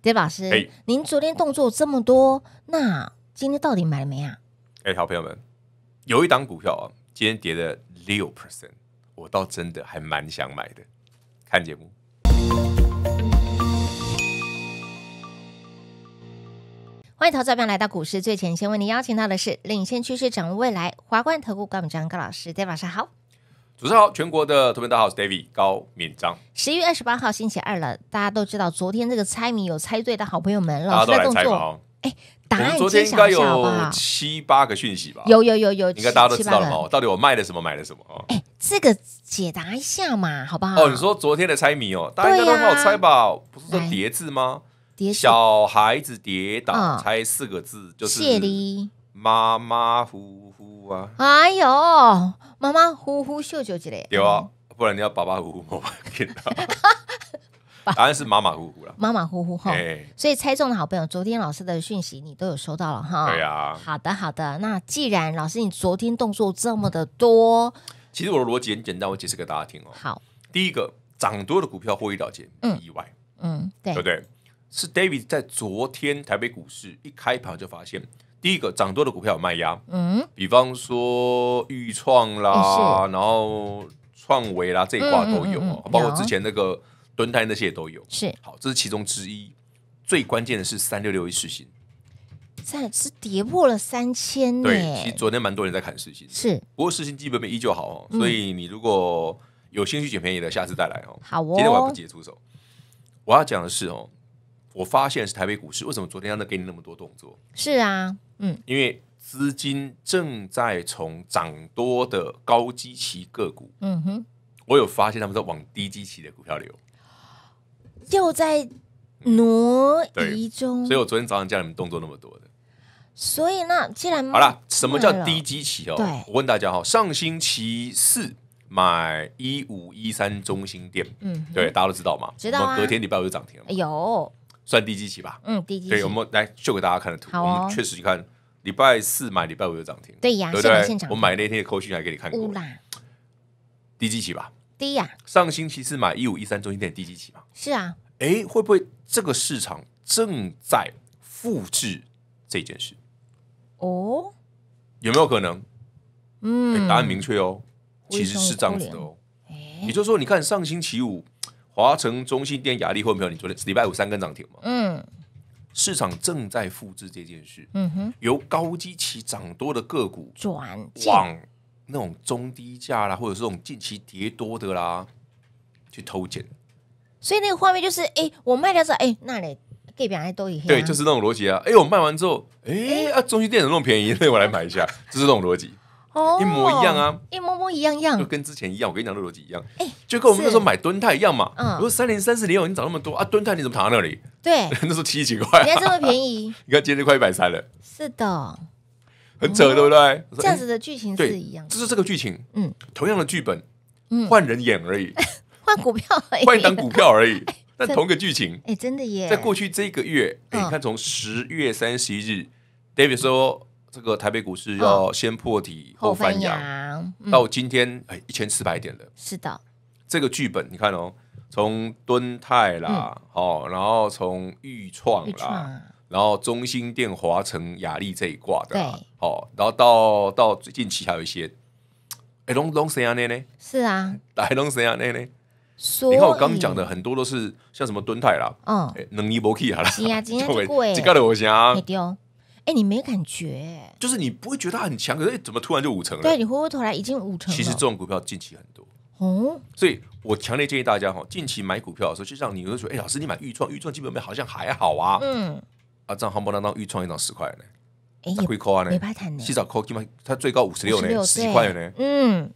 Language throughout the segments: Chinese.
戴老师，哎，您昨天动作这么多，那今天到底买了没啊？哎，好朋友们，有一档股票啊，今天跌了六 percent，我倒真的还蛮想买的。看节目，欢迎投赵明来到股市最前线，为您邀请到的是领先趋势，掌握未来，华冠投顾管主张高老师。d a v i d 老师好。主持人好，全国的图片大号是 David 高敏章。十一月二十八号星期二了，大家都知道昨天这个猜谜有猜对的好朋友们，老师的动作，哎，答案昨天应该有七八个讯息吧？有有有有，应该大家都知道了嘛？到底我卖了什么，买了什么？哎，这个解答一下嘛，好不好？哦，你说昨天的猜谜哦，大家应该都好猜吧？不是说叠字吗？叠小孩子跌倒，猜四个字就是“谢礼妈虎虎。啊！哎呦，妈妈呼呼秀秀之类。有啊，不然你要爸爸呼呼，我看不到。答案是马马虎虎了。马马虎虎哈，所以猜中的好朋友，昨天老师的讯息你都有收到了哈。对啊。好的，好的。那既然老师你昨天动作这么的多，其实我的逻辑很简单，我解释给大家听哦。好，第一个涨多的股票获利了结，嗯，意外，嗯，对，对不对？是 David 在昨天台北股市一开盘就发现。第一个涨多的股票有卖压，嗯，比方说豫创啦，然后创维啦这一挂都有，包括之前那个蹲胎那些也都有，是。好，这是其中之一。最关键的是三六六一四星，三是跌破了三千对，其实昨天蛮多人在砍四星，是。不过四星基本面依旧好哦，所以你如果有兴趣捡便宜的，下次再来哦。好哦，今天我不急出手。我要讲的是哦。我发现是台北股市，为什么昨天他能给你那么多动作？是啊，嗯，因为资金正在从涨多的高基期个股，嗯哼，我有发现他们在往低基期的股票流，又在挪移中，所以我昨天早上叫你们动作那么多的。所以呢，既然好了，什么叫低基期哦？对，我问大家哈，上星期四买一五一三中心店，嗯，对，大家都知道吗？知道啊，隔天礼拜五就涨停了，有。算低基期吧，嗯，低期。对我们来秀给大家看的图，我们确实你看，礼拜四买礼拜五就涨停，对呀，对不对？我买那天的扣讯还给你看过，低基期吧？低呀。上星期四买一五一三中心店低基期嘛？是啊。哎，会不会这个市场正在复制这件事？哦，有没有可能？嗯，答案明确哦，其实是子的哦。也就是说，你看上星期五。华城中心店、雅力，会没有？你昨天礼拜五三根涨停嘛？嗯，市场正在复制这件事。嗯哼，由高基期涨多的个股转往那种中低价啦，或者是这种近期跌多的啦去偷减。所以那个画面就是，哎，我卖掉之后，哎，那里给本来多一些，对，就是那种逻辑啊。哎，我卖完之后，哎，啊，中心店怎么那么便宜？所 以我来买一下，就是这种逻辑。一模一样啊，一模模一样样，就跟之前一样。我跟你讲的逻辑一样，哎，就跟我们那时候买蹲泰一样嘛。我说三零三四年哦，你涨那么多啊？蹲泰你怎么躺在那里？对，那时候七几块，你看这么便宜，你看今天快一百三了，是的，很扯对不对？这样子的剧情是一样，就是这个剧情，嗯，同样的剧本，嗯，换人演而已，换股票，而已，换一档股票而已，但同一个剧情，哎，真的耶。在过去这个月，你看从十月三十一日，David 说。这个台北股市要先破底后翻扬，到今天哎一千四百点了。是的，这个剧本你看哦，从敦泰啦，哦，然后从裕创啦，然后中心电、华城、雅丽这一挂的，对，哦，然后到到最近期还有一些，哎，龙龙谁啊？那嘞？是啊，哪龙谁啊？那嘞？你看我刚刚讲的很多都是像什么敦泰啦，嗯，能力不气哈啦，是啊，今天贵，这个多少钱？丢。哎，你没感觉？就是你不会觉得很强，可是怎么突然就五成了？对你回过头来已经五成。其实这种股票近期很多哦，所以我强烈建议大家哈，近期买股票的时候，就像你都说，哎，老师你买豫创，豫创基本面好像还好啊，嗯，啊，这样夯不啷当预创一张十块呢，哎亏扣啊呢，至少扣起码它最高五十六呢，十几块呢，嗯，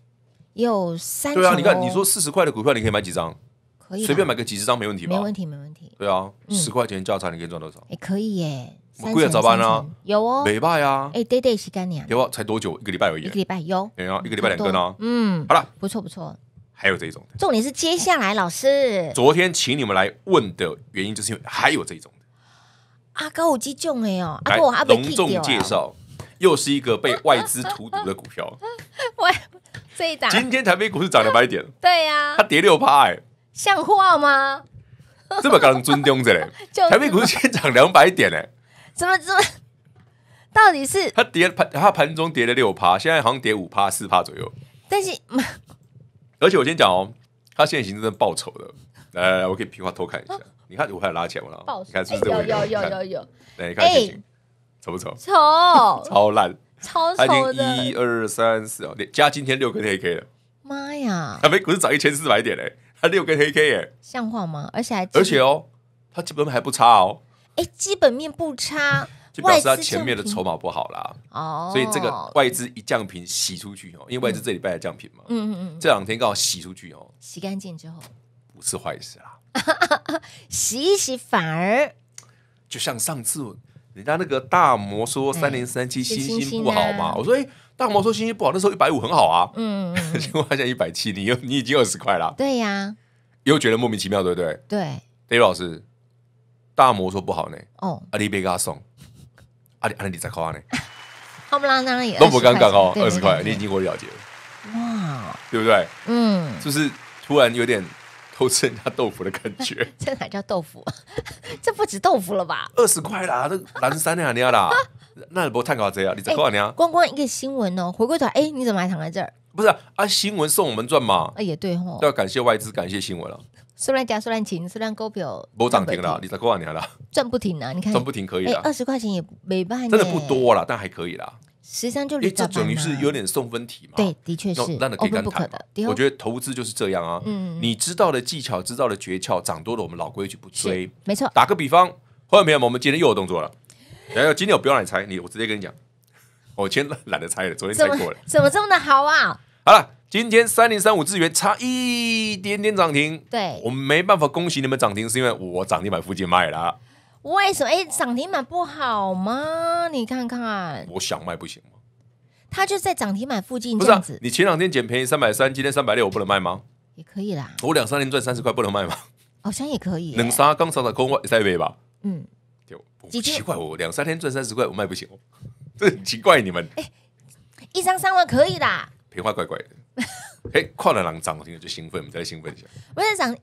有三对啊，你看你说四十块的股票，你可以买几张？可以随便买个几十张没问题吧？没问题，没问题。对啊，十块钱交叉你可以赚多少？也可以耶。我贵了早班呢？有哦，尾派呀！哎，对对，是干有啊！才多久？一个礼拜而已。一个礼拜有。然后一个礼拜两个呢？嗯，好了，不错不错。还有这种的，重点是接下来老师昨天请你们来问的原因，就是因为还有这种的。阿高五基中哎呦！阿高阿隆重介绍，又是一个被外资荼毒的股票。外 这一档今天台北股市涨了百点对呀，它跌六趴哎，像话吗？这么高尊重着嘞？台北股市先涨两百点嘞。怎么怎么？到底是他跌盘，他盘中跌了六趴，现在好像跌五趴、四趴左右。但是，而且我先讲哦，他现在已经真的爆丑了。来来来，我以皮划偷看一下，你看我还有拉起来，我操！你看是不是有有有有有。哎，你看这行丑不丑？丑，超烂，超丑的。一二三四哦，加今天六根黑 K 了。妈呀！还美股是涨一千四百点嘞，它六根黑 K 耶，像话吗？而且还而且哦，它基本面还不差哦。哎，基本面不差，就表示它前面的筹码不好啦。哦，所以这个外资一降平洗出去哦，因为外资这礼拜也降平嘛。嗯嗯嗯。这两天刚好洗出去哦，洗干净之后不是坏事啦，洗一洗反而就像上次人家那个大摩说三零三七星星不好嘛，我说哎，大摩说信星不好，那时候一百五很好啊。嗯结果现在一百七，你又你已经二十块了。对呀。又觉得莫名其妙，对不对？对。i d 老师。大摩说不好呢，哦，阿里贝给他送，阿里阿里你在夸呢？他们拉当也都不尴尬哦，二十块你已经给我了解了，哇，对不对？嗯，就是突然有点偷吃人家豆腐的感觉。这哪叫豆腐？这不止豆腐了吧？二十块啦，这南山那你要啦，那也不太搞这样，你在夸你啊？光光一个新闻哦，回归团，哎，你怎么还躺在这儿？不是啊，新闻送我们赚嘛？啊，也对吼，要感谢外资，感谢新闻了。数量加数量减数量高不不涨停了，你涨过完年了？赚不停啊！你看，赚不停可以。哎，二十块钱也没办，真的不多了，但还可以啦。十三就绿，这等于是有点送分题嘛。对，的确是，那让可以干谈。的。我觉得投资就是这样啊。嗯，你知道的技巧，知道的诀窍，涨多了我们老规矩不追，没错。打个比方，欢迎朋友们，我们今天又有动作了。然后今天我不要来猜，你我直接跟你讲，我今天懒得猜了。昨天猜过了，怎么这么的好啊？好了。今天三零三五资源差一点点涨停，对，我们没办法恭喜你们涨停，是因为我涨停板附近卖了。为什么？哎，涨停板不好吗？你看看，我想卖不行吗？他就在涨停板附近，不是？你前两天捡便宜三百三，今天三百六，不能卖吗？也可以啦。我两三天赚三十块，不能卖吗？好像也可以。能沙刚杀的空，外塞北吧？嗯，就奇怪我两三天赚三十块，我卖不行这很奇怪你们。哎，一张三万可以的，平花怪怪的。哎，跨了涨涨停就兴奋，我们再兴奋一下。不是涨，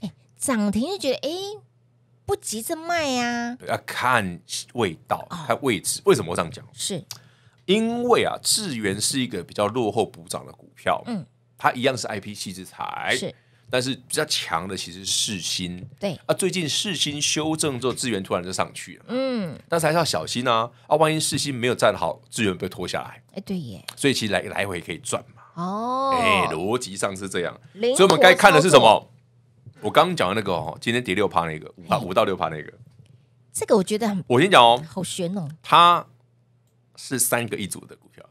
哎，涨停就觉得哎，不急着卖啊，要看味道，看位置。为什么我这样讲？是因为啊，智源是一个比较落后补涨的股票，嗯，它一样是 I P C 之材，是，但是比较强的其实是新，对啊，最近世新修正之后，智源突然就上去了，嗯，但是还是要小心啊，啊，万一世新没有站好，智源被拖下来，哎，对耶，所以其实来来回可以赚。哦，哎，逻辑上是这样，所以我们该看的是什么？我刚刚讲的那个哦，今天第六趴那个，五到六趴那个。这个我觉得很，我先讲哦。好悬哦！它是三个一组的股票。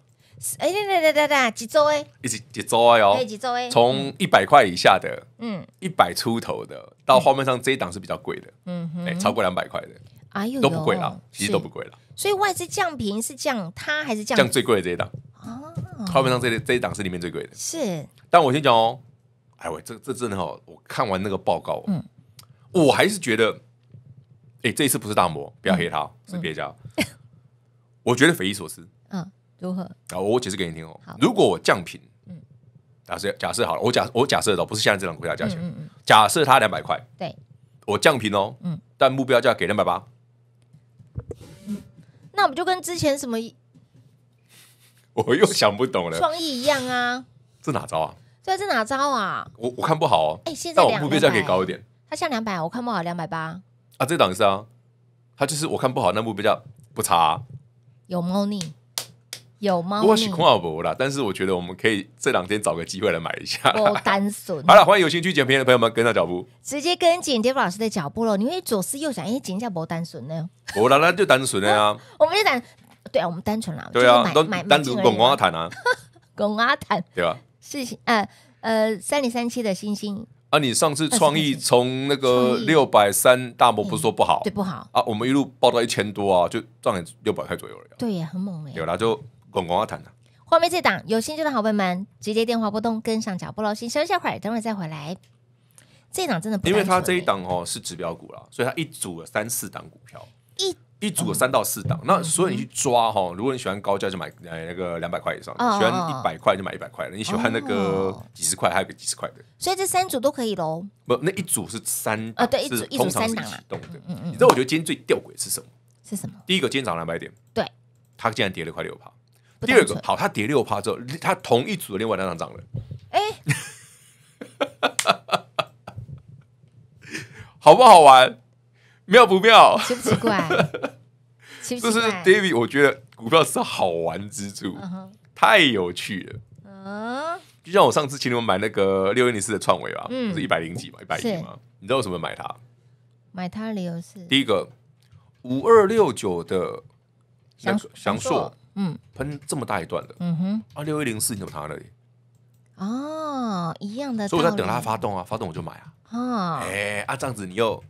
哎，对对对对对，几周哎，一几周哎哦，几周哎，从一百块以下的，嗯，一百出头的，到画面上这一档是比较贵的，嗯哼，哎，超过两百块的，哎呦，都不贵了，其实都不贵了。所以外资降频是降它还是降？降最贵的这一档。钞票上这这一档是里面最贵的，是。但我先讲哦，哎喂，这这真的哦，我看完那个报告，嗯，我还是觉得，哎，这一次不是大魔，不要黑他，是别家，我觉得匪夷所思。嗯，如何？啊，我解释给你听哦。如果我降频，嗯，假设假设好了，我假我假设到不是现在这种股价价钱，嗯假设它两百块，对，我降频哦，嗯，但目标价给两百八，那我就跟之前什么？我又想不懂了，创意一样啊，这哪招啊？这这哪招啊？我我看不好哦，哎，现在我目标价可以高一点，它像两百，我看不好两百八啊，这档是啊，它就是我看不好那目标价不差，有猫腻，有猫。我是空耳博啦，但是我觉得我们可以这两天找个机会来买一下。无单纯，好了，欢迎有兴趣捡便宜的朋友们跟上脚步，直接跟进叠富老师的脚步喽。你会左思右想，哎，一下无单纯呢？我啦，那就单纯的啊。我们就单对啊，我们单纯啦，对啊，买买，单独拱阿弹啊，拱阿弹，对吧？是呃呃，三零三七的星星。啊，你上次创意从那个六百三大波，不是说不好，对不好啊？我们一路报到一千多啊，就赚了六百块左右了。对呀，很猛哎。有啦，就拱瓜弹了。画面这档有兴趣的好朋友们，直接电话拨通，跟上脚步。喽。先休息会儿，等会再回来。这档真的不，因为他这一档哦是指标股了，所以他一组有三四档股票一。一组三到四档，那所以你去抓哈，如果你喜欢高价就买那个两百块以上，喜欢一百块就买一百块，你喜欢那个几十块还有个几十块的，所以这三组都可以喽。不，那一组是三啊，对，一组一组三档了，的。你知道我觉得今天最吊诡是什么？是什么？第一个今天涨两百点，对，它竟然跌了快六趴。第二个，好，它跌六趴之后，它同一组的另外两档涨了，哎，好不好玩？妙不妙？奇不奇怪？就是 David，我觉得股票是好玩之处，太有趣了。嗯，就像我上次请你们买那个六一零四的创维吧，嗯、是一百零几嘛，一百几嘛。你知道为什么买它？买它理由是：第一个五二六九的翔翔硕，嗯，喷这么大一段的，嗯哼。啊，六一零四你怎么躺在那里？哦，一样的，所以我在等它发动啊，发动我就买啊。哦，哎，啊，这样子你又。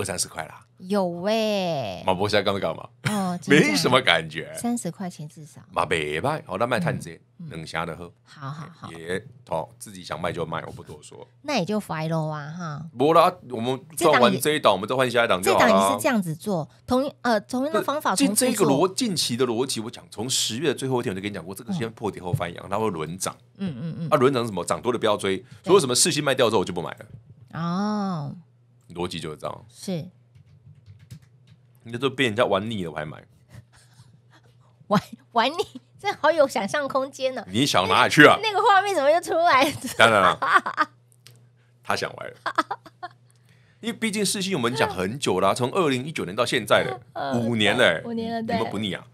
二三十块啦，有喂。马博士在干么干嘛？哦，没什么感觉。三十块钱至少。马百卖，好，那卖炭子冷虾的喝。好好好。也好，自己想卖就卖，我不多说。那也就 f o l 啊哈。不啦，我们算完这一档，我们再换下一档就好。这档也是这样子做，同呃同样的方法。近这个逻近期的逻辑，我讲，从十月最后一天我就跟你讲过，这个先破底后翻扬，它会轮涨。嗯嗯嗯。啊，轮涨什么？涨多了不要追。所以什么事情卖掉之后我就不买了？哦。逻辑就是这样。是，那都被人家玩腻了，我还买？玩玩腻，这好有想象空间呢。你想哪里去啊？那个画面怎么又出来当然了，他想歪了。因为毕竟事情我们讲很久了，从二零一九年到现在的 五年了，五年了，怎们不腻啊？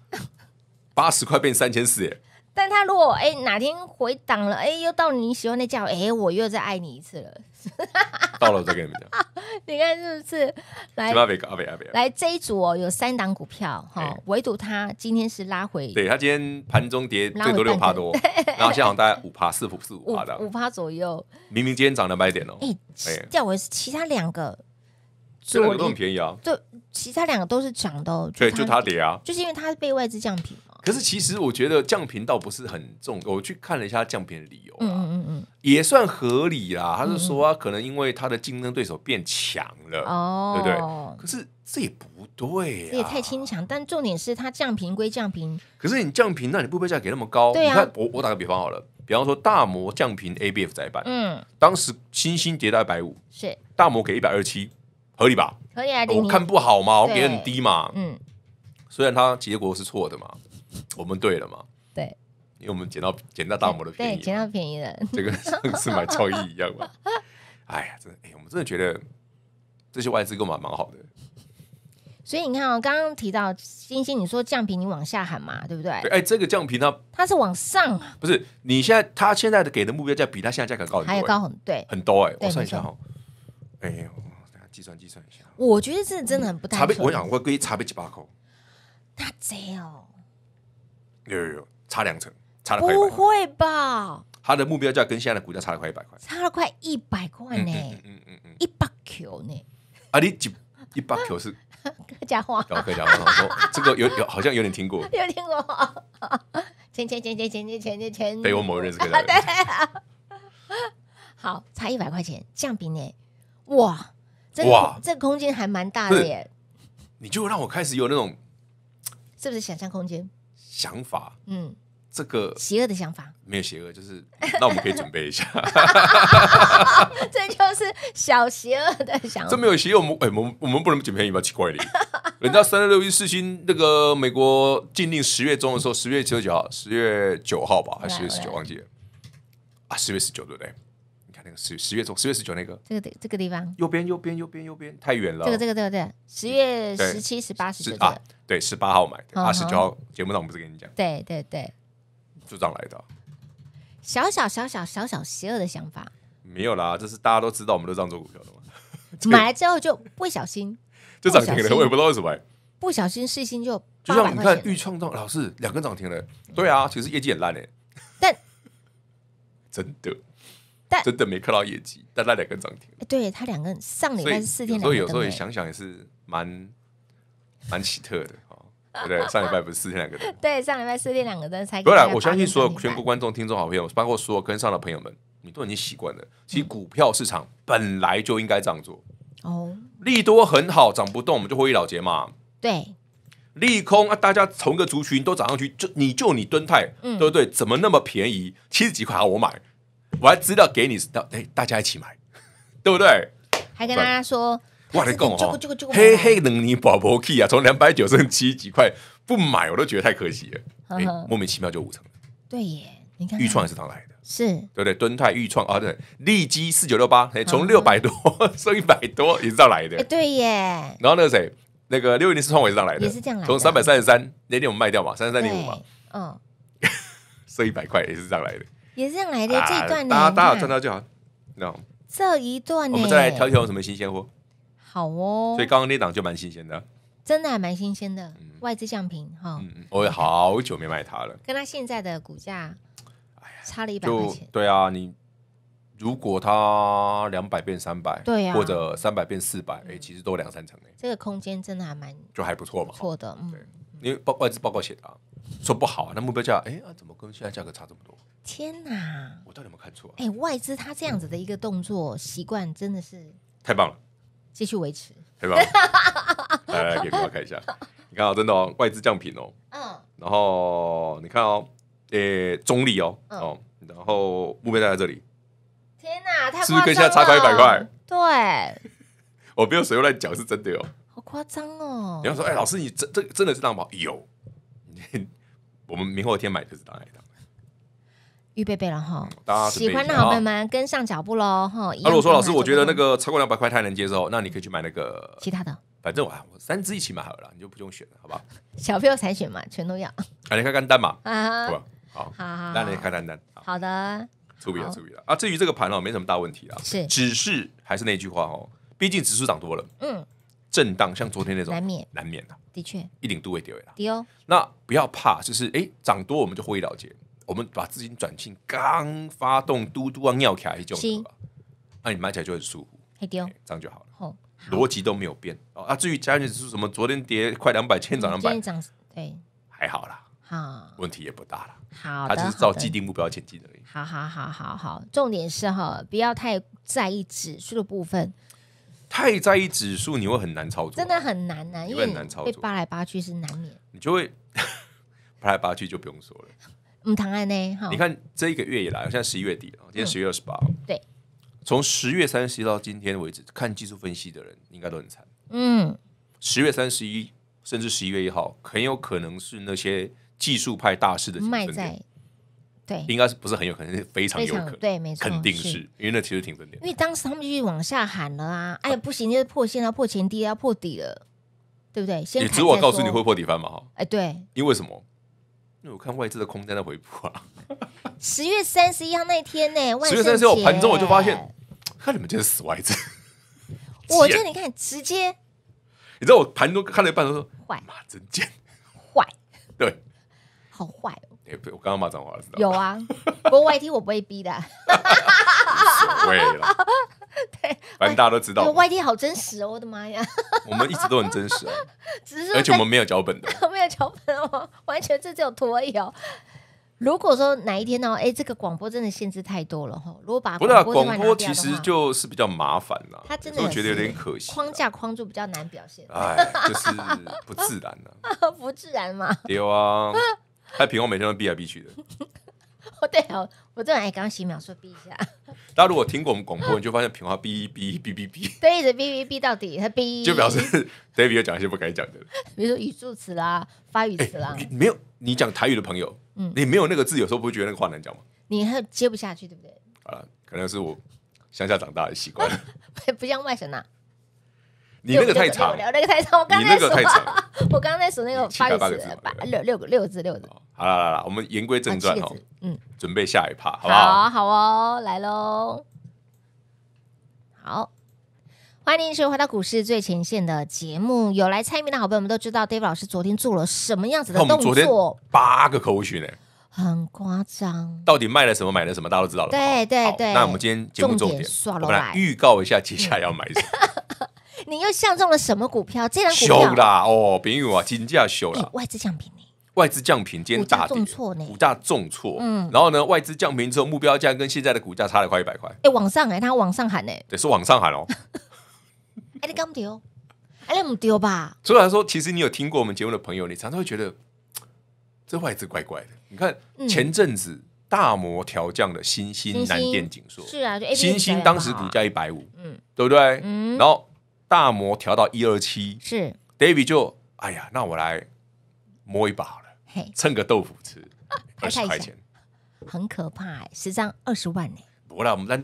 八十块变三千四，哎。但他如果哎哪天回档了哎又到你喜欢的价位哎我又再爱你一次了，到了我再跟你们讲，你看是不是？来，来这一组有三档股票哈，唯独他今天是拉回，对，他今天盘中跌最多六趴多，然后现像大概五趴四四五趴的 五趴左右，明明今天涨两百点哦，哎，掉回其他两个，这两个都很便宜啊，就其他两个都是涨的，对，就它跌啊，就是因为它是被外资降平，可是其实我觉得降频倒不是很重，我去看了一下降频的理由嗯，也算合理啦。他是说啊，可能因为他的竞争对手变强了，对不对？可是这也不对你这也太轻强。但重点是他降频归降频，可是你降频，那你不报价给那么高？你看，我我打个比方好了，比方说大摩降频 A B F 再版，嗯，当时新星跌到一百五，是大摩给一百二十七，合理吧？合理啊，我看不好嘛，我给很低嘛，嗯，虽然它结果是错的嘛。我们对了嘛？对，因为我们捡到捡到大摩的便宜，捡到便宜了，这跟上次买创意一样嘛。哎呀，真的，哎，我们真的觉得这些外资购买蛮好的。所以你看哦，刚刚提到星星，你说降平，你往下喊嘛，对不对？哎，这个降平它它是往上，不是？你现在它现在的给的目标价比它现在价格高，还有高很对，很多哎。我算一下哈，哎呦，计算计算一下，我觉得这真的很不太。茶杯，我想我归茶杯几把口，大贼哦！有有有，差两成，差了不会吧？他的目标价跟现在的股价差了快一百块，差了快一百块呢，嗯嗯嗯，一百球呢？啊，你几一百球是客家话？讲客家话，我说这个有有好像有点听过，有听过，钱钱钱钱钱钱钱钱，被我某人认识，对，好，差一百块钱，降平呢？哇，哇，这空间还蛮大的耶，你就让我开始有那种，是不是想象空间？想法，嗯，这个邪恶的想法没有邪恶，就是 那我们可以准备一下，这就是小邪恶的想法，这么有邪恶，我们哎，我们我们不能捡便宜吧？奇怪的，人家三六六一四星那个美国禁令，十月中的时候，十月十九号，十月九号吧，还是十月十九？忘记了啊，十月十九对不对？十十月中十月十九那个这个这个地方右边右边右边右边太远了。这个这个这个对？十月十七、十八、十九啊，对，十八号买的，二十九号节目上我们不是跟你讲？对对对，就这样来的。小小小小小小邪恶的想法没有啦，这是大家都知道，我们都这样做股票的嘛。买来之后就不小心 就涨停了，我也不知道为什么，不小心试心就就像你看，预创造老师两根涨停了，对啊，其实业绩很烂哎，但 真的。但真的没看到业绩，但那两个涨停，对他两个上礼拜是四天，所以有时候也想想也是蛮蛮奇特的哈。对，上礼拜不是四天两个灯，对，上礼拜四天两个灯才。不然我相信所有全国观众、听众、好朋友，包括所有跟上的朋友们，你都已经习惯了。其实股票市场本来就应该这样做哦，利多很好，涨不动我们就获利了结嘛。对，利空啊，大家同一个族群都涨上去，就你就你蹲泰，对不对？怎么那么便宜？七十几块好，我买。我还知道给你到哎，大家一起买，对不对？还跟大家说哇，你够哦！嘿嘿，能你宝宝 key 啊，从两百九十七几块不买我都觉得太可惜了。莫名其妙就五成。对耶，你看，玉创也是这样来的，是对不对？敦泰玉创啊，对，利基四九六八，哎，从六百多收一百多也是这样来的。对耶。然后那个谁，那个六一零四创也是这样来的，也是这样，从三百三十三那天我们卖掉嘛，三十三点五嘛，嗯，收一百块也是这样来的。也是这样来的，这一段大家打好赚到就好，那这一段我们再来挑一挑什么新鲜货。好哦，所以刚刚那档就蛮新鲜的，真的还蛮新鲜的。外资橡皮哈，嗯，我也好久没卖它了，跟它现在的股价差了一百块钱。对啊，你如果它两百变三百，对呀，或者三百变四百，哎，其实都两三成哎，这个空间真的还蛮就还不错嘛。错的，嗯，因为报外资报告写的说不好，那目标价哎，怎么跟现在价格差这么多？天哪！我到底有没有看错？哎，外资他这样子的一个动作习惯，真的是太棒了，继续维持，对吧？来来，给各位看一下，你看哦，真的哦，外资降频哦，嗯，然后你看哦，诶，中立哦，哦，然后目标站在这里，天哪，太是不是跟现在差快一百块？对，我没有随便乱讲，是真的哦，好夸张哦！你要说，哎，老师，你真这真的是这样有，我们明后天买就是当那一预备备了哈，喜欢的好朋友们跟上脚步喽哈。那如果说老师，我觉得那个超过两百块太能接受，那你可以去买那个其他的。反正我三只一起买好了，你就不用选了，好不好？小朋友才选嘛，全都要。啊，你看看单嘛，对吧？好好好，那你看单单。好的。注意了，注意了啊！至于这个盘哦，没什么大问题啊，是，只是还是那句话哦，毕竟指数涨多了，嗯，震荡像昨天那种难免，难免的，的确，一定都会跌一点，跌哦。那不要怕，就是哎，涨多我们就获会了结。我们把资金转进刚发动嘟嘟啊，尿起一就，那你买起来就很舒服，这样就好了。逻辑都没有变啊。至于价钱指数什么，昨天跌快两百，今天涨两百，对，还好啦，好，问题也不大了。好的，它只是照既定目标前进而已。好好好好好，重点是哈，不要太在意指数的部分。太在意指数，你会很难操作，真的很难难，因为被扒来扒去是难免，你就会 扒来扒去，就不用说了。我们唐安呢？你看这一个月以来现在十一月底了，今天十月二十八了。对，从十月三十一到今天为止，看技术分析的人应该都很惨。嗯，十月三十一甚至十一月一号，很有可能是那些技术派大师的卖在，对，应该是不是很有可能，是非常有可能，对，没错，肯定是因为那其实挺分的，因为当时他们就往下喊了啊，哎不行，就是破线了，破前低要破底了，对不对？你只我告诉你会破底翻吗？哎，对，因为什么？我看外资的空单的回补啊！十月三十一号那一天呢，十月三十一号盘中我就发现，看你们这是死外资，我就你看直接，你知道我盘中看了一半都说坏妈真贱，坏，对，好坏。哦。哎，我刚刚马讲话了，有啊，不过外 t 我不会逼的，不了，对，反正大家都知道。外地好真实，我的妈呀！我们一直都很真实哦，只是而且我们没有脚本的，没有脚本哦，完全是只有拖。衣哦。如果说哪一天呢，哎，这个广播真的限制太多了哈。如果把不是广播，其实就是比较麻烦了，他真的觉得有点可惜，框架框住比较难表现，哎，就是不自然了，不自然嘛，有啊。还平话每天都哔来哔去的，哦对哦，我这还刚洗秒说哔一下。大家如果听过我们广播，你就发现平话哔哔哔哔哔，对一直哔哔哔到底，他哔就表示 David 要讲一些不该讲的，比如说语助词啦、发语词啦。没有你讲台语的朋友，你没有那个字，有时候不会觉得那个话难讲吗？你还接不下去，对不对？啊，可能是我乡下长大的习惯，不像外省啊。你那个太长，你那个太长，我刚才说，我刚刚在说那个八六个字，八六六个六个字，六个字。好了好了，我们言归正传哦，嗯，准备下一趴，好不好？好哦，来喽，好，欢迎收听《回到股市最前线》的节目。有来猜谜的好朋友，们都知道 Dave 老师昨天做了什么样子的动作？八个 q u e 呢，很夸张。到底卖了什么？买了什么？大家都知道了。对对对，那我们今天节目重点，我们来预告一下，接下来要买什么。你又相中了什么股票？这档股票修啦，哦，朋友啊，金价修了。外资降平呢？外资降平，天大重挫呢？股大重挫。嗯，然后呢？外资降平之后，目标价跟现在的股价差了快一百块。哎，往上哎，它往上喊呢？对，是往上喊哦。哎，你刚丢？哎，你唔丢吧？所以来说，其实你有听过我们节目的朋友，你常常会觉得这外资怪怪的。你看前阵子大摩调降的新兴蓝电景硕，是啊，新兴当时股价一百五，嗯，对不对？嗯，然后。大模调到一二七，是 David 就哎呀，那我来摸一把好了，嘿，蹭个豆腐吃，二十块钱，很可怕，十张二十万呢。不啦，我们蓝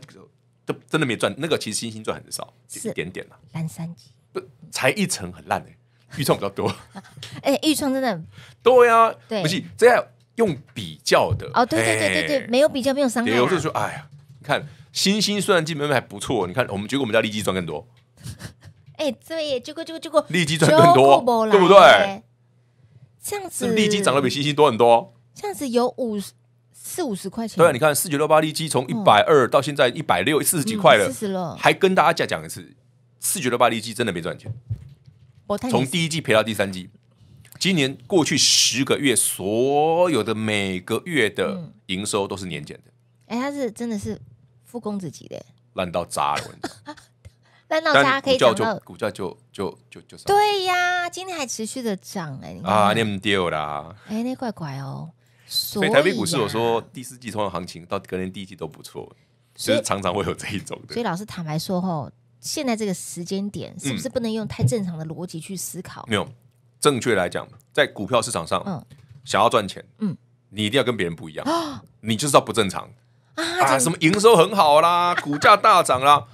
都真的没赚，那个其实星星赚很少，一点点啦。蓝三级不才一层很烂 哎，预窗比较多哎，预窗真的对啊，对，不是这样用比较的哦，对对对对对，没有比较没有伤害。我就说，哎呀，你看星星虽然基本面还不错，你看我们觉得我们家利基赚更多。哎，对，结果结果结果，利基赚更多，对不对？这样子，利基涨得比星星多很多。这样子有五四五十块钱，对啊，你看四九六八利基从一百二到现在一百六，四十几块了，四十了，还跟大家讲讲一次，四九六八利基真的没赚钱。我从第一季赔到第三季，今年过去十个月，所有的每个月的营收都是年减的。哎，他是真的是副公子级的，烂到渣了。但股价就股价就就就就涨，对呀，今天还持续的涨哎！啊，那你们跌啦！哎，那怪怪哦，所以台北股市我说第四季通常行情到隔年第一季都不错，所以常常会有这一种的。所以老师坦白说吼，现在这个时间点是不是不能用太正常的逻辑去思考？没有，正确来讲，在股票市场上，嗯，想要赚钱，嗯，你一定要跟别人不一样，你就是要不正常啊！啊，什么营收很好啦，股价大涨啦，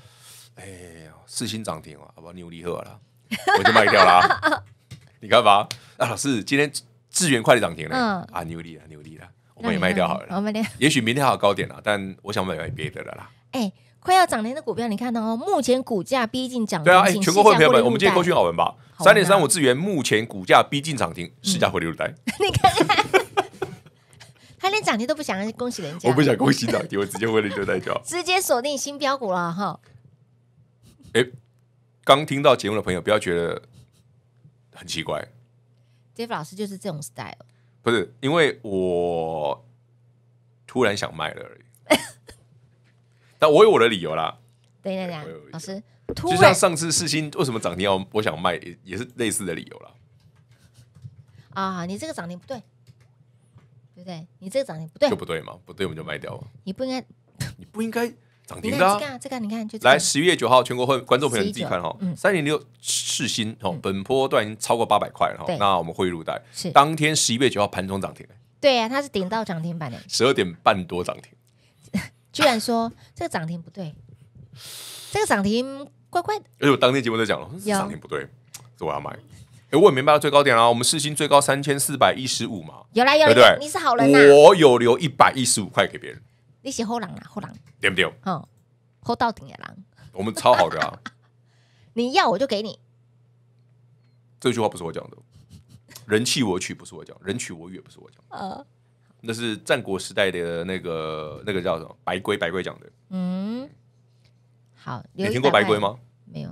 哎。四星涨停啊，好吧，扭力好啦，我就卖掉了。你干嘛？啊，是今天智源快的涨停了，啊，扭力了，扭力了，我们也卖掉好了。我们也许明天还有高点啦，但我想买买别的了啦。哎，快要涨停的股票，你看到哦，目前股价逼近涨停。对啊，哎，全国会票们，我们今天过去好文吧。三点三五智源目前股价逼近涨停，市价回流单。你看看，他连涨停都不想，恭喜人家。我不想恭喜涨停，我直接问你就在待直接锁定新标股了哈。哎，刚听到节目的朋友，不要觉得很奇怪。Jeff 老师就是这种 style，不是因为我突然想卖了而已。但我有我的理由啦。对对对，老师，就像上次世新为什么涨停要我想卖，也是类似的理由啦。啊，你这个涨停不对，对不对？你这个涨停不对就不对嘛，不对我们就卖掉了。你不应该，你不应该。你停的，这个？你看，就来十一月九号，全国观众朋友自己看哈。三零六市新哦，本波段已经超过八百块了哈。那我们汇入贷是当天十一月九号盘中涨停。对呀，它是顶到涨停板的，十二点半多涨停。居然说这个涨停不对，这个涨停怪怪的。哎呦，当天节目在讲了，涨停不对，这我要买。哎，我也明白到最高点啊，我们市新最高三千四百一十五嘛，有来有对，你是好人啊，我有留一百一十五块给别人。你是好人啊，好人，对不对？嗯，好到顶的人，我们超好的啊！你要我就给你。这句话不是我讲的，人弃我取不是我讲，人取我予不是我讲。嗯，那是战国时代的那个那个叫什么白龟白龟讲的。嗯，好，你听过白龟吗？没有，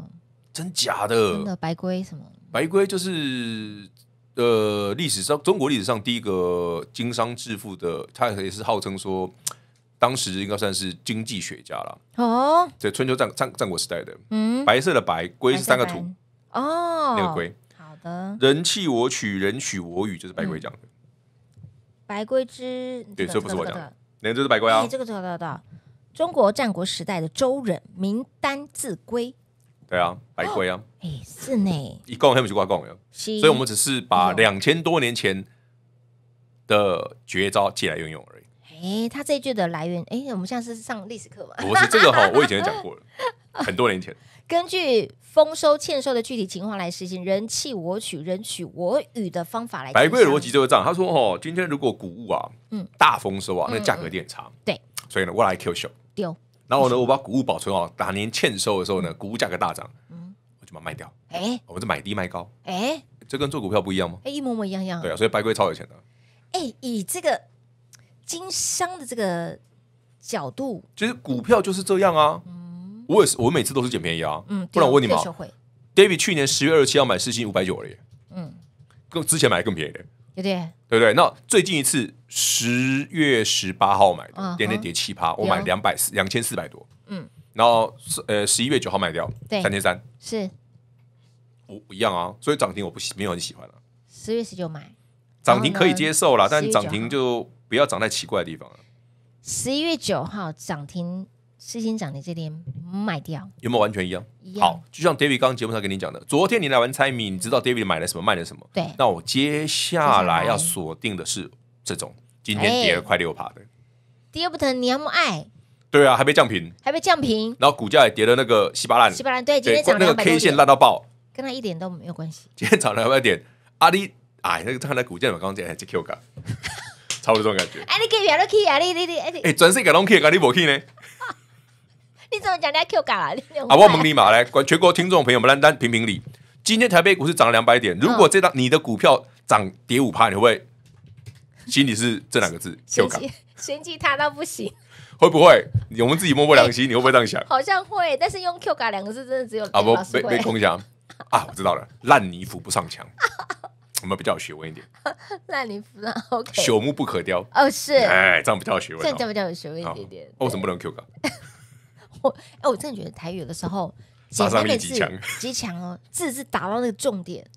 真假的？真的，白龟什么？白龟就是呃，历史上中国历史上第一个经商致富的，他也是号称说。当时应该算是经济学家了哦，对，春秋战战战国时代的，嗯，白色的白龟是三个土哦，那个龟，好的，人弃我取，人取我与，就是白龟讲的。白龟之对，这不是我讲的，哪个就是白龟啊？这个知道的，中国战国时代的周人名单字龟，对啊，白龟啊，哎是呢，一共黑不齐挂共有，所以，我们只是把两千多年前的绝招借来运用而已。哎，他这句的来源，哎，我们现在是上历史课吗？不是这个哈，我以前讲过了，很多年前。根据丰收欠收的具体情况来实行“人弃我取，人取我予”的方法来。白贵的逻辑就是这样，他说：“哦，今天如果谷物啊，嗯，大丰收啊，那价格跌长，对，所以呢，我来 Q 秀丢。然后呢，我把谷物保存好，哪年欠收的时候呢，谷物价格大涨，嗯，我就把它卖掉。哎，我们是买低卖高，哎，这跟做股票不一样吗？哎，一模模一样样。对啊，所以白贵超有钱的。哎，以这个。经商的这个角度，其实股票就是这样啊。嗯，我也是，我每次都是捡便宜啊。嗯，不然我问你嘛，David 去年十月二十七号买四星五百九了耶。嗯，更之前买的更便宜的，有点对不对？那最近一次十月十八号买的，天天跌七趴，我买两百四两千四百多。嗯，然后呃十一月九号卖掉，三千三是我一样啊。所以涨停我不喜没有很喜欢了。十月十九买涨停可以接受啦，但涨停就。不要长在奇怪的地方。十一月九号涨停，四星涨停这天卖掉，有没有完全一样？一好，就像 David 刚刚节目上跟你讲的，昨天你来玩猜谜，你知道 David 买了什么，卖了什么？对。那我接下来要锁定的是这种，今天跌了快六趴的。跌不疼，你要么爱。对啊，还被降平，还被降平，然后股价也跌了那个稀巴烂，稀巴烂。对，今天涨那个 K 线烂到爆，跟他一点都没有关系。今天涨了快一点，阿里，哎，那个他的股价嘛，刚才还是 Q 个。超有这种感觉。哎，你给别人你可以啊，你你你，哎，真是个龙气，干给你无气呢？你怎么讲？你 Q 嘎啦？啊，我问你嘛来，关全国听众朋友们，来单评评理。今天台北股市涨了两百点，如果这张你的股票涨跌五趴，你会不会心里是这两个字：Q 嘎，嫌弃他到不行。会不会？我们自己摸摸良心，你会不会这样想？好像会，但是用 Q 嘎两个字，真的只有啊不被被空想啊。我知道了，烂泥扶不上墙。我们比较有学问一点，烂泥扶不上。OK，朽木不可雕。哦，是。哎，这样比较有学问。这样比较有学问一点点？哦，为什么不能 Q 个？我哎，我真的觉得台语的时候，基本上每强，极强哦，字字打到那个重点。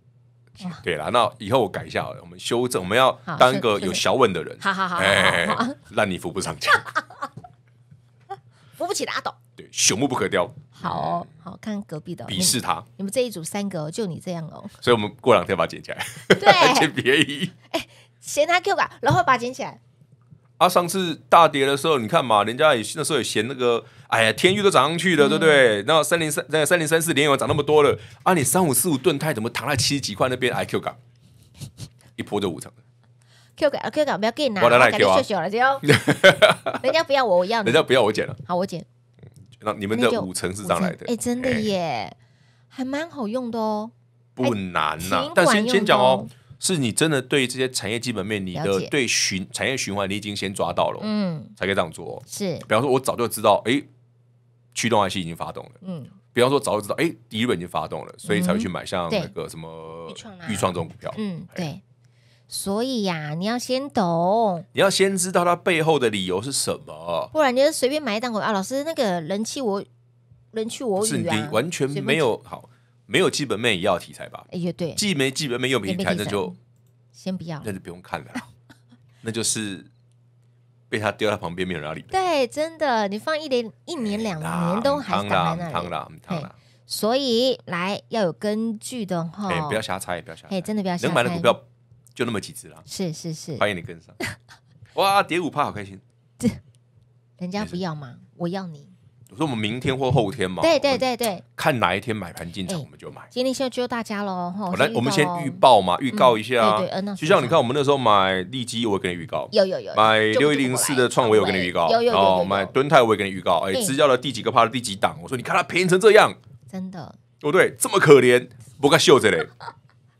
对了，那以后我改一下，我们修正，我们要当一个有小问的人。好好好，哎，烂泥扶不上墙，扶不起的阿斗。对，朽木不可雕。好，好看隔壁的。鄙视他。你们这一组三个，就你这样哦。所以我们过两天把它捡起来，千万别。哎，嫌他 Q 港，然后把它捡起来。啊，上次大跌的时候，你看嘛，人家也那时候也嫌那个，哎呀，天域都涨上去了，对不对？然后三零三、三零三四以油涨那么多了，啊，你三五四五盾泰怎么躺在七十几块那边？I Q 港，一波就五成。Q 港，Q 港，不要给你拿，我来赶紧秀 人家不要我，我要。人家不要我剪了，好，我剪。那你们的五成是这样来的？哎，真的耶，还蛮好用的哦。不难呐，但先先讲哦，是你真的对这些产业基本面，你的对循产业循环，你已经先抓到了，嗯，才可以这样做。是，比方说，我早就知道，哎，驱动 IC 已经发动了，嗯。比方说，早就知道，哎，第一轮已经发动了，所以才会去买像那个什么预创这种股票，嗯，对。所以呀，你要先懂，你要先知道它背后的理由是什么，不然你就随便买一档股啊。老师，那个人气我人气我远，完全没有好没有基本面也要题材吧？也对，既没基本面又没题材，那就先不要，那就不用看了。那就是被他丢在旁边，没有人理。对，真的，你放一年一年两年都还是汤了汤了汤了。所以来要有根据的哈，不要瞎猜，不要瞎猜，真的不要能买的就那么几只啦，是是是，欢迎你跟上。哇，蝶舞趴好开心。这人家不要吗？我要你。我说我们明天或后天嘛。对对对对，看哪一天买盘进场，我们就买。今天先救大家喽。来我们先预报嘛，预告一下对就像你看，我们那时候买立基，我跟你预告。有有有。买六一零四的创维，我跟你预告。有有有。买敦泰，我也跟你预告。哎，支教了第几个趴的第几档？我说你看它便宜成这样。真的。哦，对，这么可怜，不该秀这嘞。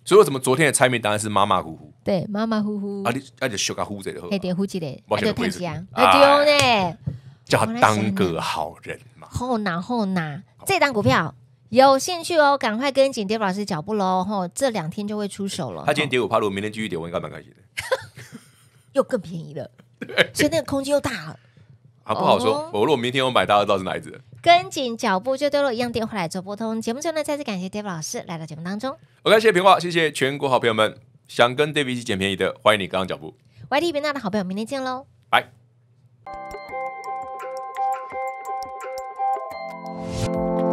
所以为什么昨天的猜谜当然是马马虎虎？对，马马虎虎。啊，你啊，就小家虎仔的虎。哎，点虎起来，那就太吉啊！那就呢，叫他当个好人嘛。后拿后拿，这单股票有兴趣哦，赶快跟紧 d a v i 老师脚步喽！吼，这两天就会出手了。他今天跌五趴，如果明天继续跌，我应该蛮开心的。又更便宜了，所以那个空间又大了。啊，不好说。我如果明天我买大二，知道是哪一只？跟紧脚步就对了。一样电话来做拨通。节目最后呢，再次感谢 David 老师来到节目当中。OK，谢谢平话，谢谢全国好朋友们。想跟 David 一起捡便宜的，欢迎你跟上脚步。YT 平大的好朋友，明天见喽，拜。